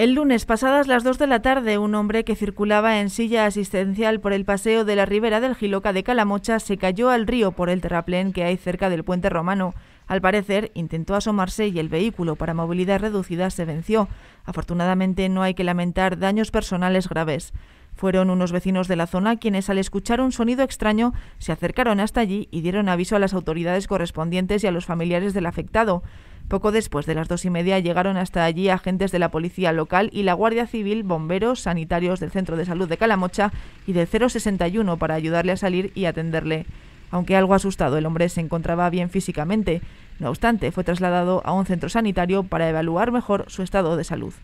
El lunes, pasadas las 2 de la tarde, un hombre que circulaba en silla asistencial por el paseo de la ribera del Giloca de Calamocha se cayó al río por el terraplén que hay cerca del puente romano. Al parecer, intentó asomarse y el vehículo para movilidad reducida se venció. Afortunadamente, no hay que lamentar daños personales graves. Fueron unos vecinos de la zona quienes al escuchar un sonido extraño se acercaron hasta allí y dieron aviso a las autoridades correspondientes y a los familiares del afectado. Poco después de las dos y media llegaron hasta allí agentes de la policía local y la Guardia Civil, bomberos, sanitarios del Centro de Salud de Calamocha y del 061 para ayudarle a salir y atenderle. Aunque algo asustado, el hombre se encontraba bien físicamente. No obstante, fue trasladado a un centro sanitario para evaluar mejor su estado de salud.